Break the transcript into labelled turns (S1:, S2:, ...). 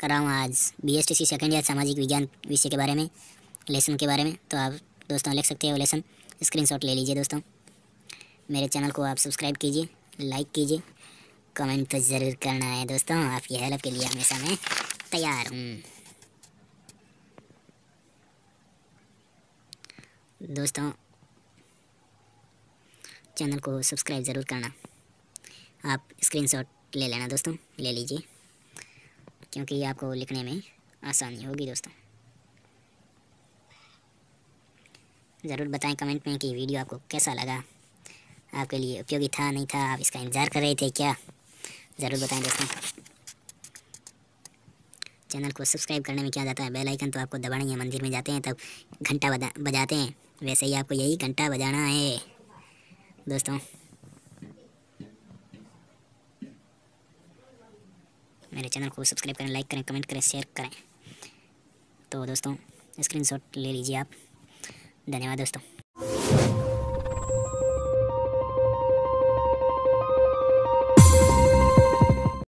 S1: कर रहा हूँ आज B S T C second year सामाजिक विज्ञान विषय के बारे में लेसन के बारे में तो आप दोस्तों लिख सकते हो लेसन शॉट ले लीजिए दोस्तों मेरे चैनल को आप सब्सक्राइब कीजिए लाइक कीजिए कमेंट तो ज़रूर करना है दोस्तों आपकी हेल्प के लिए हमेशा मैं तैयार हूँ दोस्तों चैनल को सब्सक्राइब ज़रूर करना आप स्क्रीनशॉट ले लेना दोस्तों ले लीजिए क्योंकि आपको लिखने में आसानी होगी दोस्तों ज़रूर बताएं कमेंट में कि वीडियो आपको कैसा लगा आपके लिए उपयोगी था नहीं था आप इसका इंतज़ार कर रहे थे क्या ज़रूर बताएं दोस्तों चैनल को सब्सक्राइब करने में क्या जाता है बेल आइकन तो आपको दबाना ही है मंदिर में जाते हैं तब घंटा बजा बजाते हैं वैसे ही आपको यही घंटा बजाना है दोस्तों मेरे चैनल को सब्सक्राइब करें लाइक करें कमेंट करें शेयर करें तो दोस्तों स्क्रीनशॉट ले लीजिए आप धन्यवाद दोस्तों